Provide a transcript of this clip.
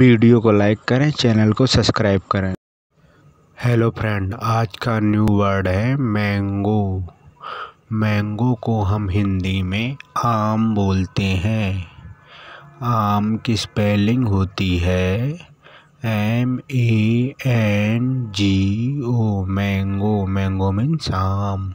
video को like करें channel को सब्सक्राइब करें हेलो फ्रेंड आज का न्यू वर्ड है मैंगो मैंगो को हम हिंदी में आम बोलते हैं आम की स्पेलिंग होती है M A N G O mango mango means आम